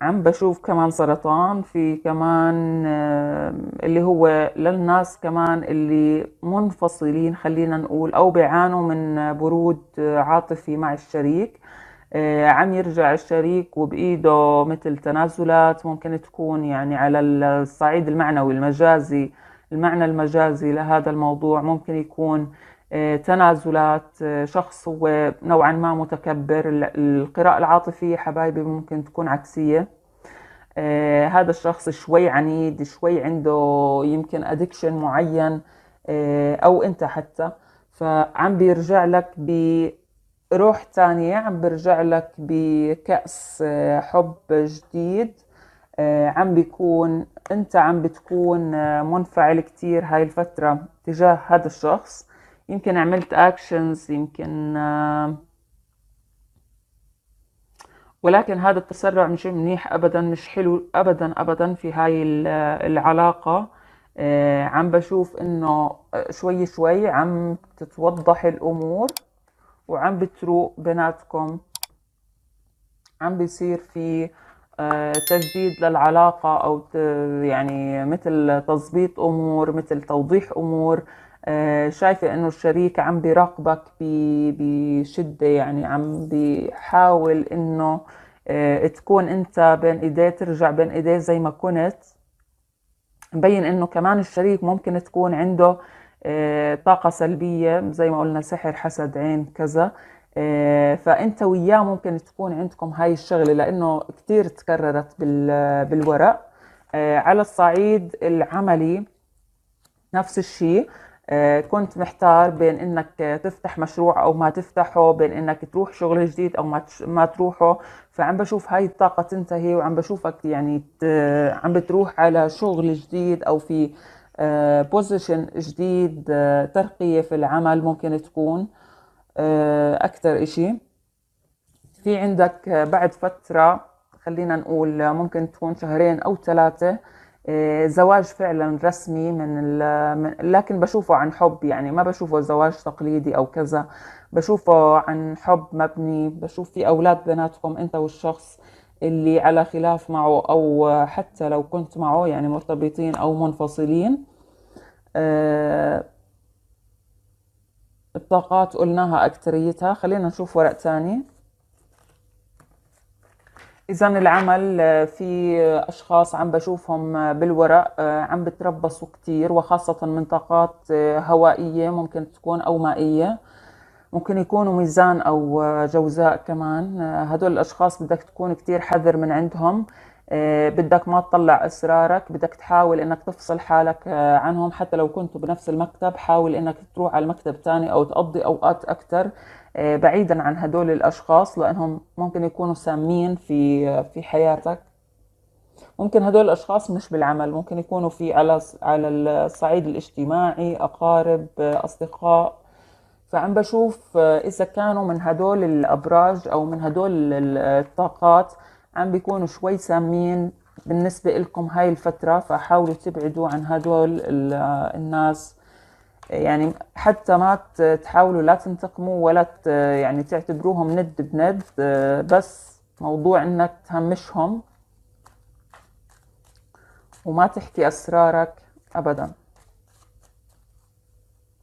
عم بشوف كمان سرطان في كمان اللي هو للناس كمان اللي منفصلين خلينا نقول او بيعانوا من برود عاطفي مع الشريك آه، عم يرجع الشريك وبايده مثل تنازلات ممكن تكون يعني على الصعيد المعنوي المجازي المعنى المجازي لهذا الموضوع ممكن يكون آه، تنازلات آه، شخص هو نوعا ما متكبر القراءة العاطفية حبايبي ممكن تكون عكسية آه، هذا الشخص شوي عنيد شوي عنده يمكن أدكشن معين أو أنت حتى فعم بيرجع لك بروح تانية عم بيرجع لك بكأس حب جديد عم بيكون أنت عم بتكون منفعل كتير هاي الفترة تجاه هذا الشخص يمكن عملت اكشنز يمكن آه، ولكن هذا التسرع مش منيح ابدا مش حلو ابدا ابدا في هاي آه، العلاقه آه، عم بشوف انه شوي شوي عم تتوضح الامور وعم بتروق بيناتكم عم بيصير في تجديد للعلاقة أو يعني مثل تظبيط أمور مثل توضيح أمور آه، شايفة انه الشريك عم بيراقبك بشدة يعني عم بيحاول انه آه، تكون انت بين ايديه ترجع بين ايديه زي ما كنت مبين انه كمان الشريك ممكن تكون عنده آه، طاقة سلبية زي ما قلنا سحر حسد عين كذا فانت وياه ممكن تكون عندكم هاي الشغله لانه كثير تكررت بالورق على الصعيد العملي نفس الشيء آه، كنت محتار بين انك تفتح مشروع او ما تفتحه بين انك تروح شغل جديد او ما ما تروحه فعم بشوف هاي الطاقه تنتهي وعم بشوفك يعني عم بتروح على شغل جديد او في بوزيشن آه، جديد آه، ترقيه في العمل ممكن تكون اكثر إشي في عندك بعد فتره خلينا نقول ممكن تكون شهرين او ثلاثه آه، زواج فعلا رسمي من لكن بشوفه عن حب يعني ما بشوفه زواج تقليدي او كذا بشوفه عن حب مبني بشوف في اولاد بناتكم انت والشخص اللي على خلاف معه او حتى لو كنت معه يعني مرتبطين او منفصلين آه، الطاقات قلناها اكتريتها خلينا نشوف ورق تاني اذا العمل آه، في اشخاص عم بشوفهم آه، بالورق آه، عم بتربصوا كثير وخاصه من طاقات هوائيه ممكن تكون او مائيه ممكن يكونوا ميزان او جوزاء كمان هدول الاشخاص بدك تكون كثير حذر من عندهم بدك ما تطلع اسرارك بدك تحاول انك تفصل حالك عنهم حتى لو كنتوا بنفس المكتب حاول انك تروح على المكتب تاني او تقضي اوقات اكثر آه، بعيدا عن هدول الاشخاص لانهم ممكن يكونوا سامين في في حياتك ممكن هدول الاشخاص مش بالعمل ممكن يكونوا في على على الصعيد الاجتماعي اقارب اصدقاء فعم بشوف آه، اذا كانوا من هدول الابراج او من هدول آه، الطاقات عم بيكونوا شوي سامين بالنسبة لكم هاي الفترة فحاولوا تبعدوا عن هدول الناس يعني حتى ما تحاولوا لا تنتقموا ولا يعني تعتبروهم ند بند آه، بس موضوع انك تهمشهم وما تحكي اسرارك ابدا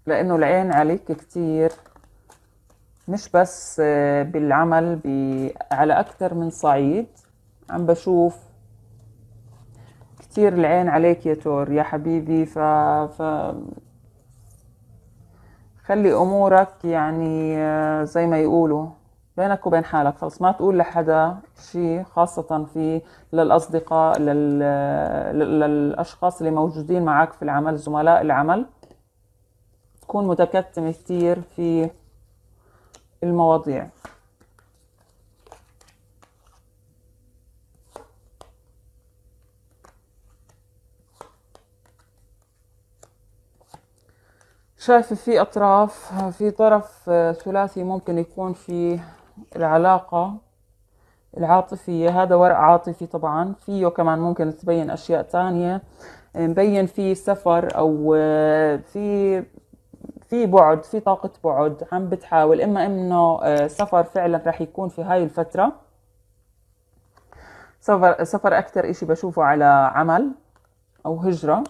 لانه العين عليك كتير مش بس آه، بالعمل على اكثر من صعيد عم بشوف كتير العين عليك يا تور يا حبيبي ف, ف... خلي امورك يعني آه، زي ما يقولوا بينك وبين حالك خلص ما تقول لحدا شيء خاصة في للأصدقاء لل... آه، للأشخاص اللي موجودين معك في العمل زملاء العمل تكون متكتم كتير في المواضيع شايفة في أطراف في طرف آه، ثلاثي ممكن يكون في العلاقة العاطفية هذا ورق عاطفي طبعا فيه كمان ممكن تبين أشياء تانية آه، مبين في سفر أو آه، في في بعد في طاقة بعد عم بتحاول إما إنه سفر فعلا رح يكون في هاي الفترة سفر سفر أكتر إشي بشوفه على عمل أو هجرة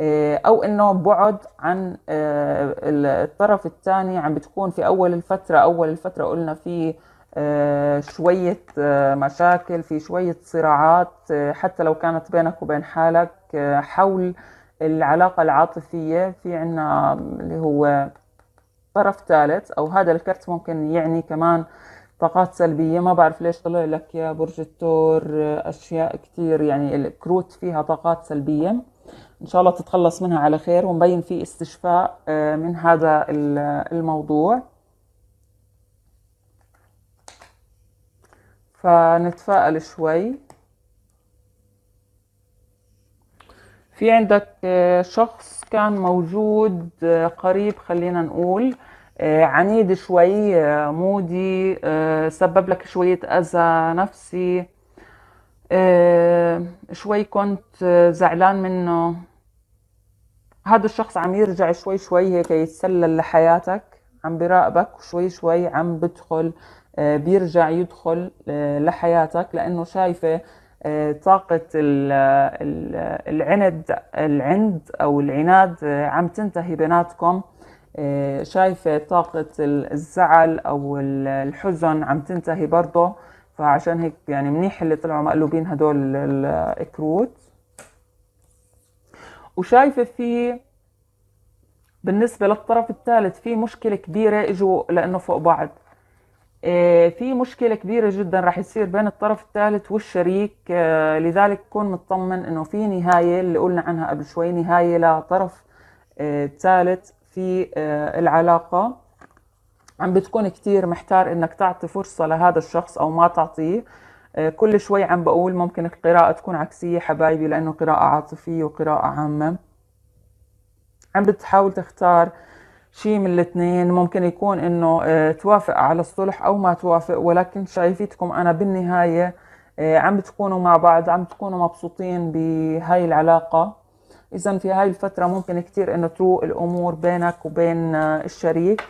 آه، او انه بعد عن آه، الطرف الثاني عم يعني بتكون في اول الفتره اول الفتره قلنا في آه، شوية مشاكل في شوية صراعات حتى لو كانت بينك وبين حالك حول العلاقة العاطفية في عنا اللي هو طرف ثالث أو هذا الكرت ممكن يعني كمان طاقات سلبية ما بعرف ليش طلع لك يا برج التور أشياء كتير يعني الكروت فيها طاقات سلبية ان شاء الله تتخلص منها على خير ومبين في استشفاء آه، من هذا الموضوع فنتفائل شوي في عندك آه، شخص كان موجود آه، قريب خلينا نقول عنيد شوي مودي سبب لك شوية أذى نفسي آه، شوي كنت آه، زعلان منه هذا الشخص عم يرجع شوي شوي هيك يتسلل لحياتك عم بيراقبك وشوي شوي عم بدخل آه، بيرجع يدخل لحياتك لأنه شايفة طاقة العند العند أو العناد عم تنتهي بيناتكم شايفة طاقة الزعل أو الحزن عم تنتهي برضه فعشان هيك يعني منيح اللي طلعوا مقلوبين هدول الكروت وشايفه في بالنسبه للطرف الثالث في مشكله كبيره اجوا لانه فوق بعض إيه، في مشكلة كبيرة جدا رح يصير بين الطرف الثالث والشريك إيه، لذلك كون مطمن انه في نهاية اللي قلنا عنها قبل شوي نهاية لطرف إيه، ثالث في العلاقة عم بتكون كتير محتار انك تعطي فرصة لهذا الشخص او ما تعطيه آه، كل شوي عم بقول ممكن القراءة تكون عكسية حبايبي لأنه قراءة عاطفية وقراءة عامة عم بتحاول تختار شيء من الاثنين ممكن يكون انه آه، توافق على الصلح او ما توافق ولكن شايفتكم انا بالنهاية آه، عم بتكونوا مع بعض عم تكونوا مبسوطين بهاي العلاقة اذا في هاي الفترة ممكن كتير انه تروق الامور بينك وبين الشريك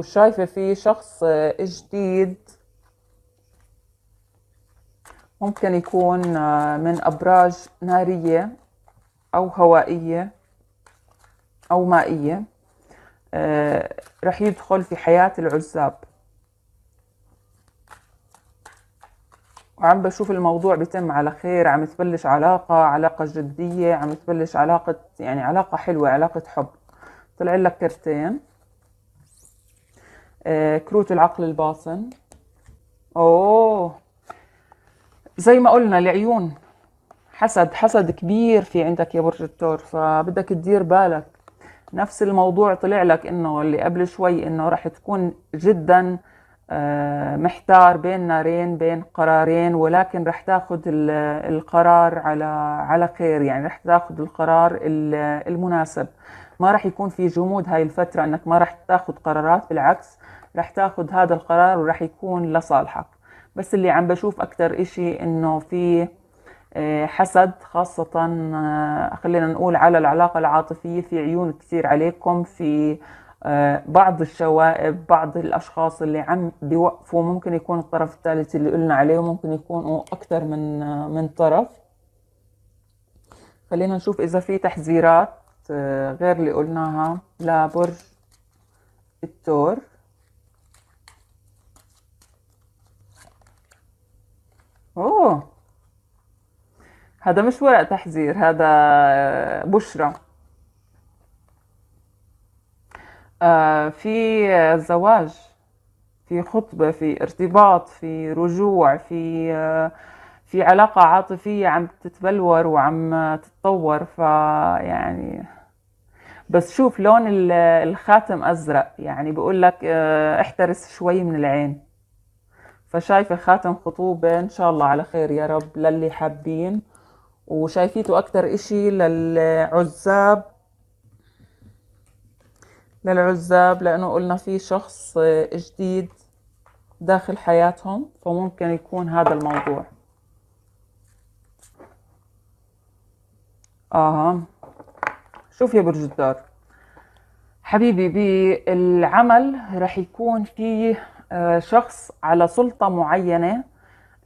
وشايفة في شخص آه، جديد ممكن يكون آه، من أبراج نارية أو هوائية أو مائية آه، رح يدخل في حياة العزاب وعم بشوف الموضوع بيتم على خير عم تبلش علاقة علاقة جدية عم تبلش علاقة يعني علاقة حلوة علاقة حب طلع لك كرتين آه، كروت العقل الباطن اوه زي ما قلنا العيون حسد حسد كبير في عندك يا برج الثور فبدك تدير بالك نفس الموضوع طلع لك انه اللي قبل شوي انه راح تكون جدا آه، محتار بين نارين بين قرارين ولكن راح تاخذ القرار على على خير يعني راح تاخذ القرار المناسب ما راح يكون في جمود هاي الفترة انك ما راح تاخذ قرارات بالعكس راح تاخذ هذا القرار وراح يكون لصالحك بس اللي عم بشوف اكثر اشي انه في آه، حسد خاصة آه، خلينا نقول على العلاقة العاطفية في عيون كثير عليكم في آه، بعض الشوائب بعض الأشخاص اللي عم بيوقفوا ممكن يكون الطرف الثالث اللي قلنا عليه ممكن يكونوا أكثر من من طرف خلينا نشوف إذا في تحذيرات غير اللي قلناها لبرج الثور اوه هذا مش ورق تحذير هذا آه، بشرة آه في زواج في خطبة في ارتباط في رجوع في آه في علاقة عاطفية عم تتبلور وعم تتطور فيعني بس شوف لون الخاتم ازرق يعني بقول لك آه، احترس شوي من العين فشايفه خاتم خطوبه ان شاء الله على خير يا رب للي حابين وشايفيته اكتر اشي للعزاب للعزاب لانه قلنا في شخص آه، جديد داخل حياتهم فممكن يكون هذا الموضوع اها شوف يا برج الدار حبيبي بالعمل رح يكون في آه، شخص على سلطة معينة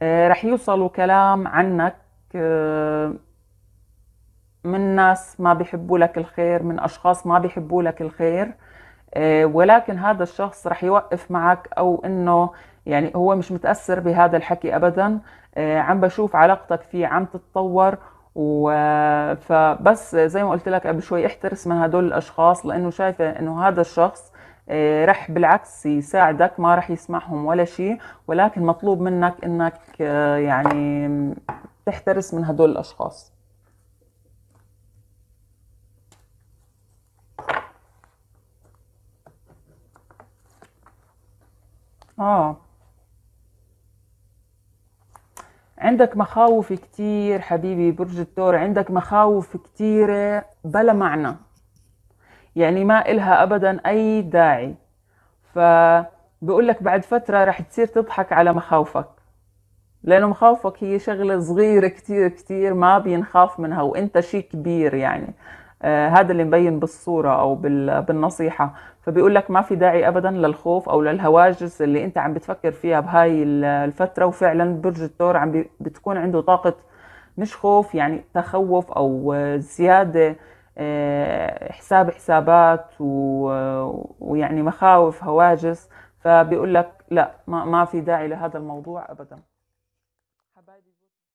آه، رح يوصلوا كلام عنك آه، من ناس ما بيحبوا لك الخير من أشخاص ما بيحبوا لك الخير ولكن هذا الشخص رح يوقف معك أو أنه يعني هو مش متأثر بهذا الحكي أبدا عم بشوف علاقتك فيه عم تتطور فبس زي ما قلت لك قبل شوي احترس من هدول الاشخاص لانه شايفه انه هذا الشخص آه، رح بالعكس يساعدك ما رح يسمعهم ولا شيء ولكن مطلوب منك انك آه، يعني تحترس من هدول الاشخاص اه عندك مخاوف كتير حبيبي برج الثور عندك مخاوف كتيرة بلا معنى يعني ما إلها أبدا أي داعي فبقول لك بعد فترة رح تصير تضحك على مخاوفك لأنه مخاوفك هي شغلة صغيرة كتير كتير ما بينخاف منها وإنت شي كبير يعني آه، هذا اللي مبين بالصورة أو بالنصيحة فبيقول لك ما في داعي أبدا للخوف أو للهواجس اللي أنت عم بتفكر فيها بهاي الفترة وفعلا برج الثور عم بتكون عنده طاقة مش خوف يعني تخوف أو زيادة آه، حساب حسابات ويعني مخاوف هواجس فبيقول لك لا ما في داعي لهذا الموضوع أبداً